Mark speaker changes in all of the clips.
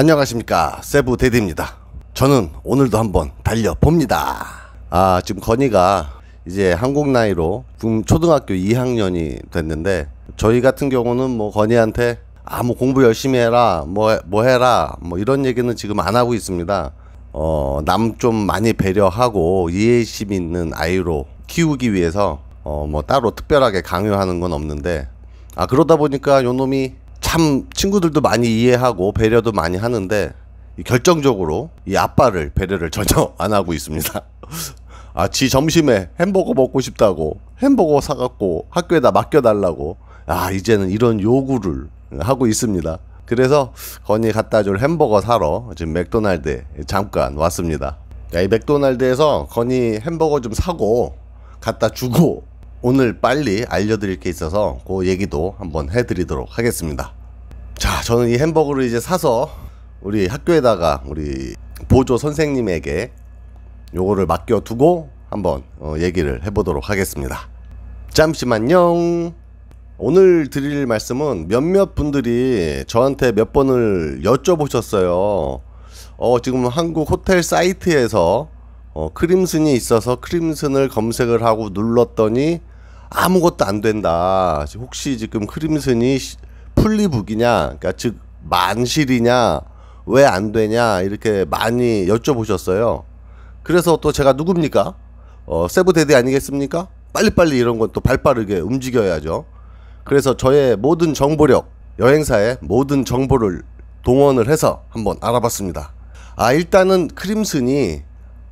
Speaker 1: 안녕하십니까 세부 데디입니다 저는 오늘도 한번 달려봅니다 아 지금 건이가 이제 한국 나이로 초등학교 2학년이 됐는데 저희 같은 경우는 뭐 건이한테 아뭐 공부 열심히 해라 뭐, 뭐 해라 뭐 이런 얘기는 지금 안 하고 있습니다 어 남 좀 많이 배려하고 이해심 있는 아이로 키우기 위해서 어뭐 따로 특별하게 강요하는 건 없는데 아 그러다 보니까 요놈이 참 친구들도 많이 이해하고 배려도 많이 하는데 결정적으로 이 아빠를 배려를 전혀 안 하고 있습니다. 아, 지 점심에 햄버거 먹고 싶다고 햄버거 사갖고 학교에다 맡겨달라고 아, 이제는 이런 요구를 하고 있습니다. 그래서 건이 갖다 줄 햄버거 사러 지금 맥도날드에 잠깐 왔습니다. 야, 이 맥도날드에서 건이 햄버거 좀 사고 갖다 주고 오늘 빨리 알려드릴 게 있어서 그 얘기도 한번 해드리도록 하겠습니다. 자 저는 이 햄버거를 이제 사서 우리 학교에다가 우리 보조 선생님에게 요거를 맡겨두고 한번 어, 얘기를 해보도록 하겠습니다 잠시만요 오늘 드릴 말씀은 몇몇 분들이 저한테 몇 번을 여쭤보셨어요 어, 지금 한국 호텔 사이트에서 어, 크림슨이 있어서 크림슨을 검색을 하고 눌렀더니 아무것도 안 된다 혹시 지금 크림슨이 풀리북이냐 그러니까 즉 만실이냐, 왜 안 되냐 이렇게 많이 여쭤보셨어요. 그래서 또 제가 누굽니까? 어, 세브데디 아니겠습니까? 빨리빨리 이런 건 또 발빠르게 움직여야죠. 그래서 저의 모든 정보력, 여행사의 모든 정보를 동원을 해서 한번 알아봤습니다. 아 일단은 크림슨이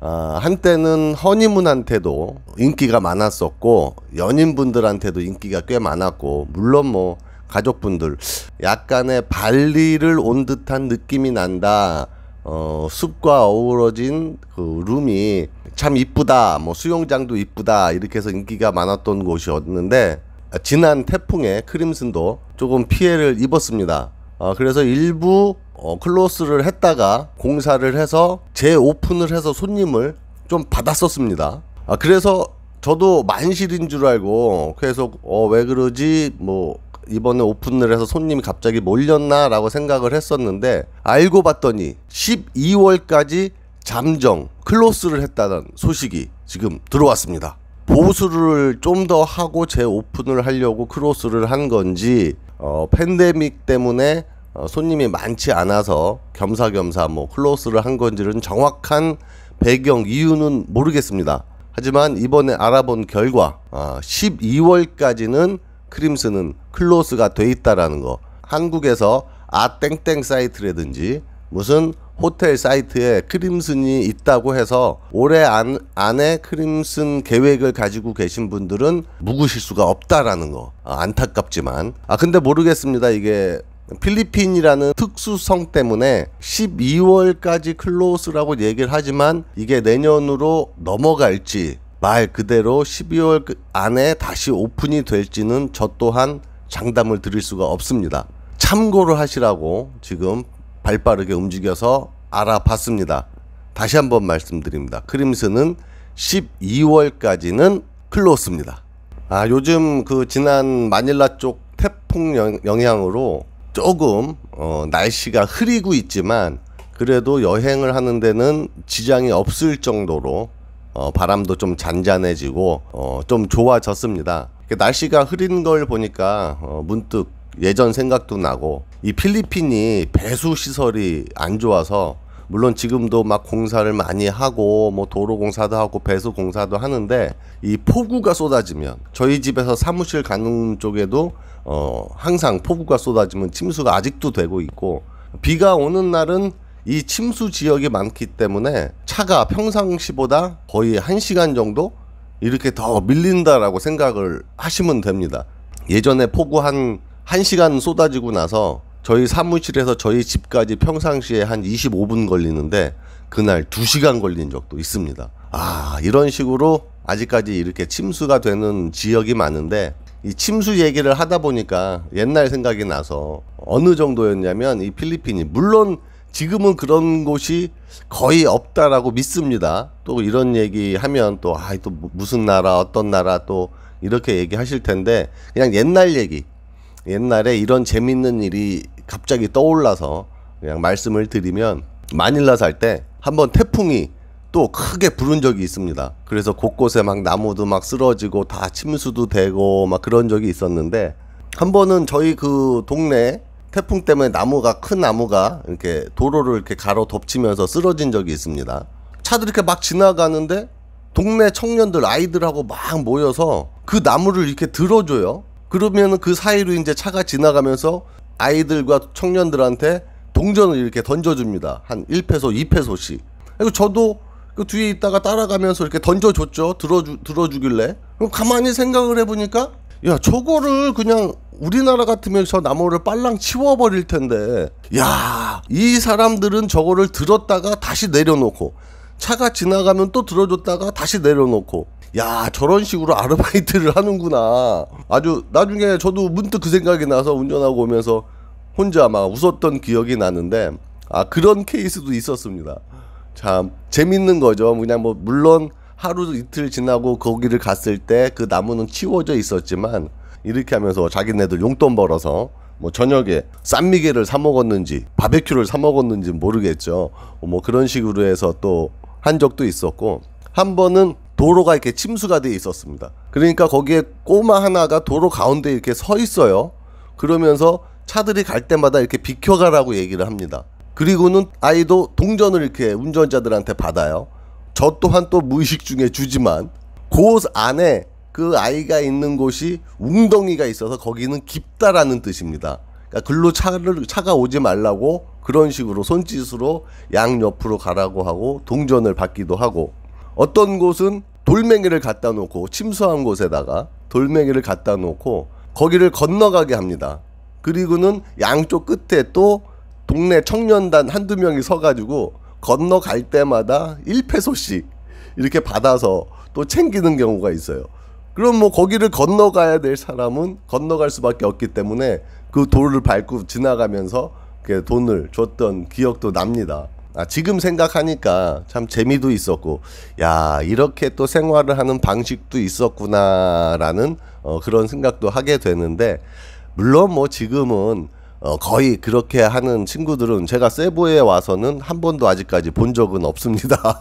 Speaker 1: 아, 한때는 허니문한테도 인기가 많았었고 연인분들한테도 인기가 꽤 많았고 물론 뭐 가족분들 약간의 발리를 온 듯한 느낌이 난다. 어, 숲과 어우러진 그 룸이 참 이쁘다. 뭐 수영장도 이쁘다. 이렇게 해서 인기가 많았던 곳이었는데 지난 태풍에 크림슨도 조금 피해를 입었습니다. 어, 그래서 일부 어, 클로스를 했다가 공사를 해서 재오픈을 해서 손님을 좀 받았었습니다. 아, 그래서 저도 만실인 줄 알고 계속 어, 왜 그러지 뭐 이번에 오픈을 해서 손님이 갑자기 몰렸나라고 생각을 했었는데 알고 봤더니 12월까지 잠정 클로스를 했다는 소식이 지금 들어왔습니다. 보수를 좀 더 하고 재오픈을 하려고 클로스를한 건지 어, 팬데믹 때문에 어, 손님이 많지 않아서 겸사겸사 뭐 클로스를 한 건지는 정확한 배경 이유는 모르겠습니다. 하지만 이번에 알아본 결과 12월까지는 아, 크림스는 클로스가 돼 있다라는 거. 한국에서 아 땡땡 사이트라든지 무슨 호텔 사이트에 크림슨이 있다고 해서 올해 안, 안에 크림슨 계획을 가지고 계신 분들은 묵으실 수가 없다라는 거 아, 안타깝지만 아 근데 모르겠습니다 이게 필리핀이라는 특수성 때문에 12월까지 클로스라고 얘기를 하지만 이게 내년으로 넘어갈지 말 그대로 12월 그 안에 다시 오픈이 될지는 저 또한 장담을 드릴 수가 없습니다. 참고를 하시라고 지금 발 빠르게 움직여서 알아봤습니다. 다시 한번 말씀드립니다. 크림스는 12월까지는 클로스입니다. 아, 요즘 그 지난 마닐라 쪽 태풍 영향으로 조금 어, 날씨가 흐리고 있지만 그래도 여행을 하는 데는 지장이 없을 정도로 어, 바람도 좀 잔잔해지고 어, 좀 좋아졌습니다. 날씨가 흐린 걸 보니까 어, 문득 예전 생각도 나고 이 필리핀이 배수 시설이 안 좋아서 물론 지금도 막 공사를 많이 하고 뭐 도로 공사도 하고 배수 공사도 하는데 이 폭우가 쏟아지면 저희 집에서 사무실 가는 쪽에도 어 항상 폭우가 쏟아지면 침수가 아직도 되고 있고 비가 오는 날은 이 침수 지역이 많기 때문에 차가 평상시보다 거의 1시간 정도 이렇게 더 밀린다라고 생각을 하시면 됩니다. 예전에 폭우 한 1시간 쏟아지고 나서 저희 사무실에서 저희 집까지 평상시에 한 25분 걸리는데 그날 2시간 걸린 적도 있습니다. 아, 이런 식으로 아직까지 이렇게 침수가 되는 지역이 많은데 이 침수 얘기를 하다 보니까 옛날 생각이 나서 어느 정도였냐면 이 필리핀이 물론 지금은 그런 곳이 거의 없다라고 믿습니다. 또 이런 얘기 하면 또, 아, 또 무슨 나라, 어떤 나라 또 이렇게 얘기하실 텐데, 그냥 옛날 얘기. 옛날에 이런 재밌는 일이 갑자기 떠올라서 그냥 말씀을 드리면, 마닐라 살 때 한번 태풍이 또 크게 부른 적이 있습니다. 그래서 곳곳에 막 나무도 막 쓰러지고 다 침수도 되고 막 그런 적이 있었는데, 한 번은 저희 그 동네 태풍 때문에 나무가 큰 나무가 이렇게 도로를 이렇게 가로 덮치면서 쓰러진 적이 있습니다. 차들 이렇게 막 지나가는데 동네 청년들 아이들하고 막 모여서 그 나무를 이렇게 들어줘요. 그러면 그 사이로 이제 차가 지나가면서 아이들과 청년들한테 동전을 이렇게 던져줍니다. 한 1페소, 2페소씩. 그리고 저도 그 뒤에 있다가 따라가면서 이렇게 던져줬죠. 들어주, 들어주길래. 그럼 가만히 생각을 해보니까 야 저거를 그냥 우리나라 같으면 저 나무를 빨랑 치워버릴 텐데 야이 사람들은 저거를 들었다가 다시 내려놓고 차가 지나가면 또 들어줬다가 다시 내려놓고 야 저런 식으로 아르바이트를 하는구나 아주 나중에 저도 문득 그 생각이 나서 운전하고 오면서 혼자 막 웃었던 기억이 나는데 아 그런 케이스도 있었습니다 참 재밌는 거죠 그냥 뭐 물론 하루 이틀 지나고 거기를 갔을 때 그 나무는 치워져 있었지만 이렇게 하면서 자기네들 용돈 벌어서 뭐 저녁에 쌈미개를 사 먹었는지 바베큐를 사 먹었는지 모르겠죠. 뭐 그런 식으로 해서 또 한 적도 있었고 한 번은 도로가 이렇게 침수가 돼 있었습니다. 그러니까 거기에 꼬마 하나가 도로 가운데 이렇게 서 있어요. 그러면서 차들이 갈 때마다 이렇게 비켜가라고 얘기를 합니다. 그리고는 아이도 동전을 이렇게 운전자들한테 받아요. 저 또한 또 무의식 중에 주지만 곳 안에 그 아이가 있는 곳이 웅덩이가 있어서 거기는 깊다라는 뜻입니다. 그러니까 글로 차를 차가 오지 말라고 그런 식으로 손짓으로 양옆으로 가라고 하고 동전을 받기도 하고 어떤 곳은 돌멩이를 갖다 놓고 침수한 곳에다가 돌멩이를 갖다 놓고 거기를 건너가게 합니다. 그리고는 양쪽 끝에 또 동네 청년단 한두 명이 서가지고 건너갈 때마다 1페소씩 이렇게 받아서 또 챙기는 경우가 있어요. 그럼 뭐 거기를 건너가야 될 사람은 건너갈 수밖에 없기 때문에 그 돌을 밟고 지나가면서 그 돈을 줬던 기억도 납니다. 아, 지금 생각하니까 참 재미도 있었고, 야, 이렇게 또 생활을 하는 방식도 있었구나라는 어, 그런 생각도 하게 되는데, 물론 뭐 지금은 어, 거의 그렇게 하는 친구들은 제가 세부에 와서는 한 번도 아직까지 본 적은 없습니다.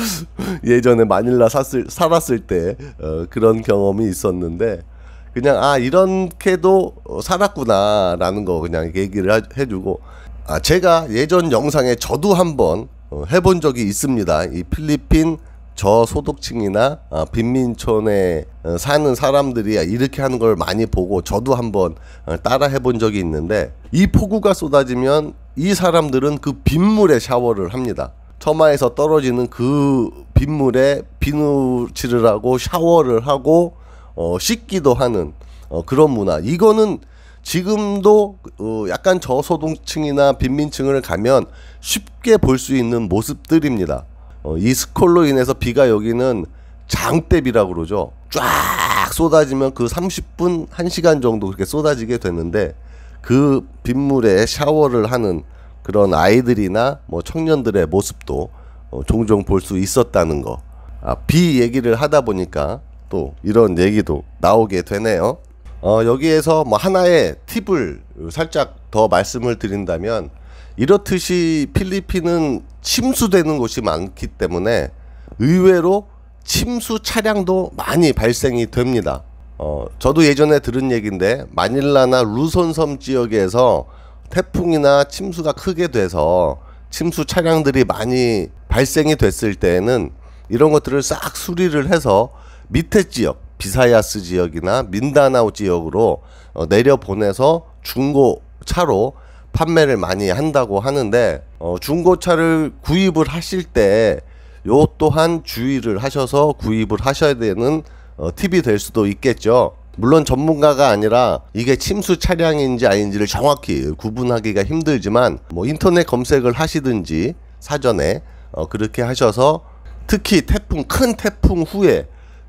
Speaker 1: 예전에 마닐라 샀을, 살았을 때 어, 그런 경험이 있었는데 그냥 아 이렇게도 어, 살았구나라는 거 그냥 얘기를 하, 해주고 아 제가 예전 영상에 저도 한번 어, 해본 적이 있습니다. 이 필리핀 저소득층이나 아, 빈민촌에 어, 사는 사람들이 이렇게 하는 걸 많이 보고 저도 한번 어, 따라 해본 적이 있는데 이 폭우가 쏟아지면 이 사람들은 그 빗물에 샤워를 합니다. 처마에서 떨어지는 그 빗물에 비누칠을 하고 샤워를 하고 어, 씻기도 하는 어, 그런 문화. 이거는 지금도 어, 약간 저소득층이나 빈민층을 가면 쉽게 볼 수 있는 모습들입니다. 어, 이 스콜로 인해서 비가 여기는 장대비라고 그러죠. 쫙 쏟아지면 그 30분, 1시간 정도 그렇게 쏟아지게 되는데 그 빗물에 샤워를 하는 그런 아이들이나 뭐 청년들의 모습도 어, 종종 볼 수 있었다는 거. 아, 비 얘기를 하다 보니까 또 이런 얘기도 나오게 되네요. 어, 여기에서 뭐 하나의 팁을 살짝 더 말씀을 드린다면 이렇듯이 필리핀은 침수되는 곳이 많기 때문에 의외로 침수 차량도 많이 발생이 됩니다. 어, 저도 예전에 들은 얘기인데 마닐라나 루손섬 지역에서 태풍이나 침수가 크게 돼서 침수 차량들이 많이 발생이 됐을 때에는 이런 것들을 싹 수리를 해서 밑에 지역 비사야스 지역이나 민다나오 지역으로 어, 내려 보내서 중고 차로 판매를 많이 한다고 하는데 어, 중고차를 구입을 하실 때요 또한 주의를 하셔서 구입을 하셔야 되는 어, 팁이 될 수도 있겠죠. 물론 전문가가 아니라 이게 침수 차량인지 아닌지를 정확히 구분하기가 힘들지만 뭐 인터넷 검색을 하시든지 사전에 어, 그렇게 하셔서 특히 태풍 큰 태풍 후에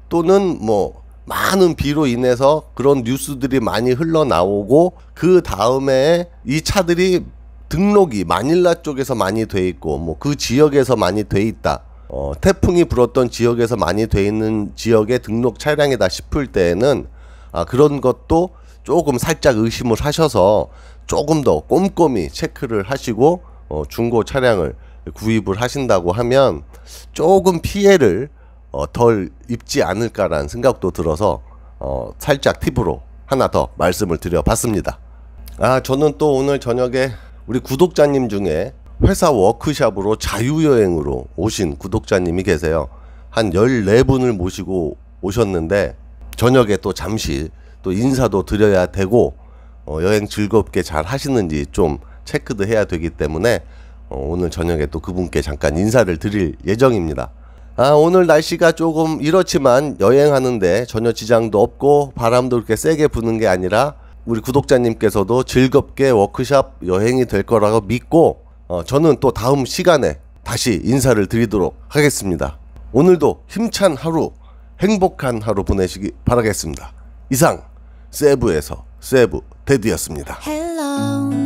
Speaker 1: 또는 뭐 많은 비로 인해서 그런 뉴스들이 많이 흘러나오고 그 다음에 이 차들이 등록이 마닐라 쪽에서 많이 돼 있고 뭐 그 지역에서 많이 돼 있다. 어, 태풍이 불었던 지역에서 많이 돼 있는 지역의 등록 차량이다 싶을 때에는 아, 그런 것도 조금 살짝 의심을 하셔서 조금 더 꼼꼼히 체크를 하시고 어, 중고 차량을 구입을 하신다고 하면 조금 피해를 어, 덜 입지 않을까라는 생각도 들어서 어, 살짝 팁으로 하나 더 말씀을 드려봤습니다. 아 저는 또 오늘 저녁에 우리 구독자님 중에 회사 워크샵으로 자유여행으로 오신 구독자님이 계세요. 한 14분을 모시고 오셨는데 저녁에 또 잠시 또 인사도 드려야 되고 어, 여행 즐겁게 잘 하시는지 좀 체크도 해야 되기 때문에 어, 오늘 저녁에 또 그분께 잠깐 인사를 드릴 예정입니다. 아, 오늘 날씨가 조금 이렇지만 여행하는데 전혀 지장도 없고 바람도 그렇게 세게 부는 게 아니라 우리 구독자님께서도 즐겁게 워크샵 여행이 될 거라고 믿고 어, 저는 또 다음 시간에 다시 인사를 드리도록 하겠습니다. 오늘도 힘찬 하루, 행복한 하루 보내시기 바라겠습니다. 이상 세부에서 세부 데드였습니다. Hello.